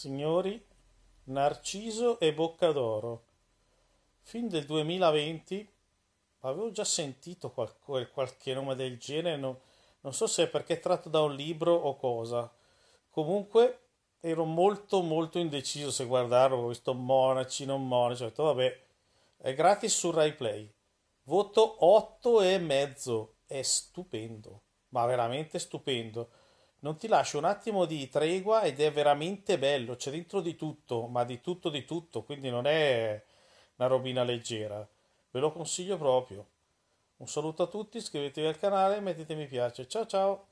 Signori, Narciso e Bocca d'Oro. Fin del 2020 avevo già sentito qualche, qualche nome del genere, no, non so se è perché è tratto da un libro o cosa. Comunque ero molto molto indeciso se guardarlo, questo monaci, non monaci, ho detto vabbè, è gratis su Rai Play. Voto 8 e mezzo, è stupendo, ma veramente stupendo non ti lascia un attimo di tregua ed è veramente bello, c'è dentro di tutto, ma di tutto di tutto, quindi non è una robina leggera. Ve lo consiglio proprio. Un saluto a tutti, iscrivetevi al canale e mettete mi piace. Ciao ciao!